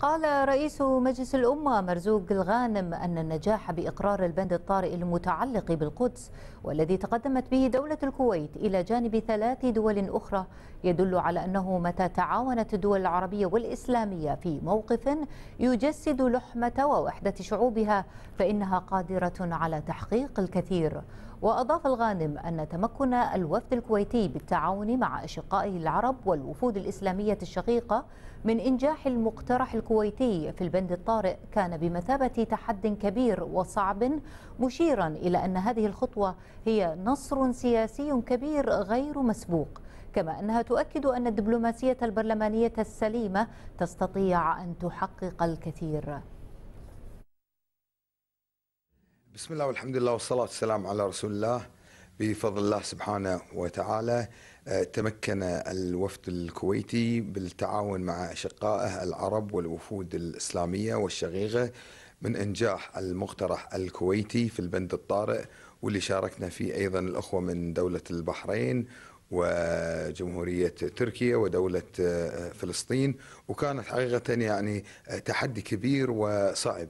قال رئيس مجلس الأمة مرزوق الغانم أن النجاح بإقرار البند الطارئ المتعلق بالقدس والذي تقدمت به دولة الكويت إلى جانب ثلاث دول أخرى يدل على أنه متى تعاونت الدول العربية والإسلامية في موقف يجسد لحمة ووحدة شعوبها فإنها قادرة على تحقيق الكثير وأضاف الغانم أن تمكن الوفد الكويتي بالتعاون مع أشقائه العرب والوفود الإسلامية الشقيقة من إنجاح المقترح الكويتي في البند الطارئ كان بمثابة تحد كبير وصعب مشيرا إلى أن هذه الخطوة هي نصر سياسي كبير غير مسبوق كما أنها تؤكد أن الدبلوماسية البرلمانية السليمة تستطيع أن تحقق الكثير بسم الله والحمد لله والصلاة والسلام على رسول الله بفضل الله سبحانه وتعالى آه، تمكن الوفد الكويتي بالتعاون مع أشقائه العرب والوفود الإسلامية والشقيقة من إنجاح المقترح الكويتي في البند الطارئ واللي شاركنا فيه أيضا الأخوة من دولة البحرين وجمهورية تركيا ودولة آه، فلسطين وكانت حقيقة يعني آه، تحدي كبير وصعب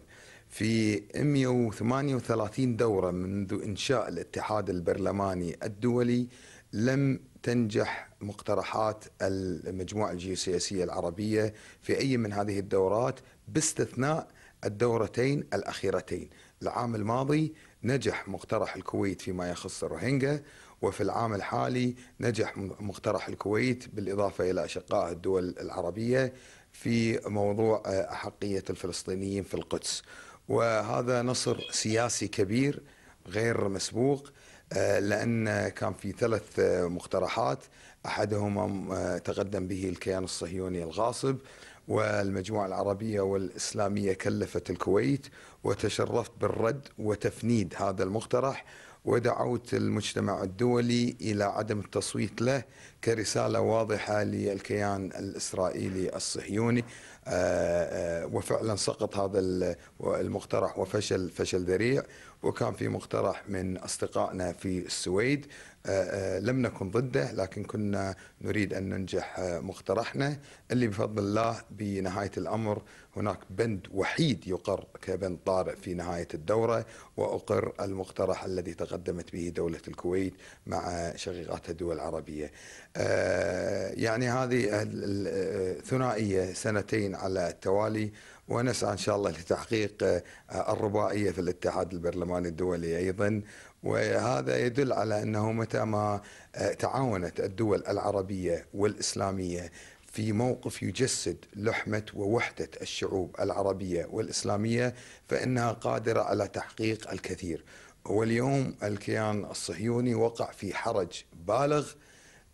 في 138 دورة منذ إنشاء الاتحاد البرلماني الدولي لم تنجح مقترحات المجموعة الجيوسياسية العربية في أي من هذه الدورات باستثناء الدورتين الأخيرتين العام الماضي نجح مقترح الكويت فيما يخص الروهينجا وفي العام الحالي نجح مقترح الكويت بالإضافة إلى أشقاء الدول العربية في موضوع أحقية الفلسطينيين في القدس وهذا نصر سياسي كبير غير مسبوق آه، لأن كان في ثلاث مقترحات أحدهما آه، تقدم به الكيان الصهيوني الغاصب والمجموعة العربية والإسلامية كلفت الكويت وتشرفت بالرد وتفنيد هذا المقترح ودعوت المجتمع الدولي إلى عدم التصويت له كرسالة واضحة للكيان الإسرائيلي الصهيوني آه، آه، وفعلا سقط هذا المقترح وفشل فشل ذريع وكان في مقترح من أصدقائنا في السويد لم نكن ضده لكن كنا نريد أن ننجح مقترحنا اللي بفضل الله بنهاية الأمر هناك بند وحيد يقر كبند طارئ في نهاية الدورة وأقر المقترح الذي تقدمت به دولة الكويت مع شقيقاتها الدول العربية آه، يعني هذه الثنائية آه، سنتين على التوالي ونسعى إن شاء الله لتحقيق آه، الرباعية في الاتحاد البرلماني الدولي أيضا وهذا يدل على أنه متى ما آه، تعاونت الدول العربية والإسلامية في موقف يجسد لحمة ووحدة الشعوب العربية والإسلامية فإنها قادرة على تحقيق الكثير واليوم الكيان الصهيوني وقع في حرج بالغ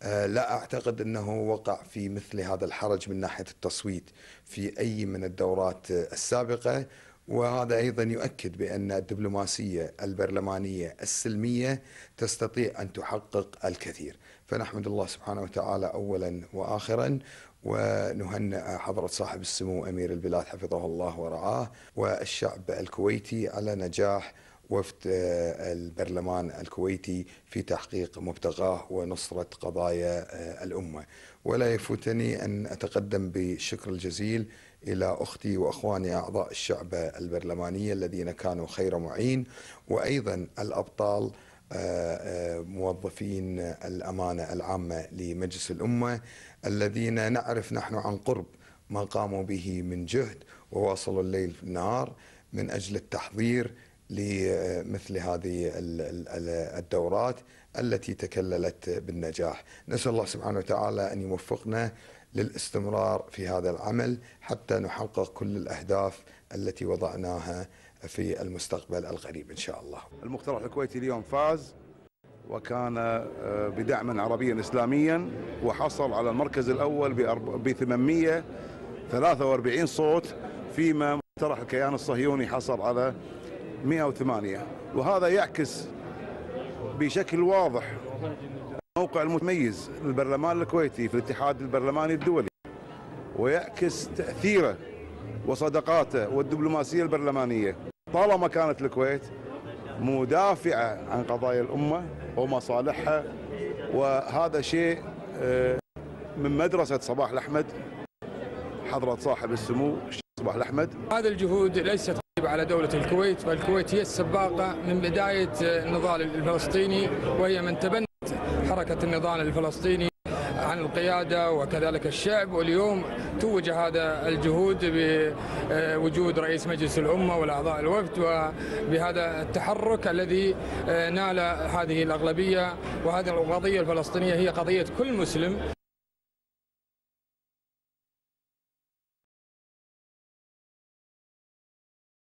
آه، لا اعتقد انه وقع في مثل هذا الحرج من ناحيه التصويت في اي من الدورات السابقه وهذا ايضا يؤكد بان الدبلوماسيه البرلمانيه السلميه تستطيع ان تحقق الكثير، فنحمد الله سبحانه وتعالى اولا واخرا ونهنئ حضرة صاحب السمو أمير البلاد حفظه الله ورعاه والشعب الكويتي على نجاح وفد آه، البرلمان الكويتي في تحقيق مبتغاه ونصرة قضايا آه، الأمة ولا يفوتني أن أتقدم بالشكر الجزيل إلى أختي وأخواني أعضاء الشعب البرلمانية الذين كانوا خير معين وأيضا الأبطال آه، موظفين الأمانة العامة لمجلس الأمة الذين نعرف نحن عن قرب ما قاموا به من جهد وواصلوا الليل في النهار من أجل التحضير لمثل هذه الدورات التي تكللت بالنجاح نسأل الله سبحانه وتعالى أن يوفقنا للاستمرار في هذا العمل حتى نحقق كل الأهداف التي وضعناها في المستقبل القريب إن شاء الله المقترح الكويتي اليوم فاز وكان آه، بدعم عربيا إسلاميا وحصل على المركز الأول ب 843 صوت فيما مقترح الكيان الصهيوني حصل على 108 وهذا يعكس بشكل واضح موقع المتميز للبرلمان الكويتي في الاتحاد البرلماني الدولي ويعكس تأثيره وصداقاته والدبلوماسية البرلمانية طالما كانت الكويت مدافعة عن قضايا الأمة ومصالحها وهذا شيء آه، من مدرسة صباح الأحمد حضرة صاحب السمو صباح الأحمد هذه الجهود ليست ترتب على دولة الكويت فالكويت هي السباقة من بداية النضال الفلسطيني وهي من تبنت حركة النضال الفلسطيني عن القيادة وكذلك الشعب واليوم توج هذا الجهود بوجود رئيس مجلس الأمة والأعضاء الوفد وبهذا التحرك الذي نال هذه الأغلبية وهذه القضية الفلسطينية هي قضية كل مسلم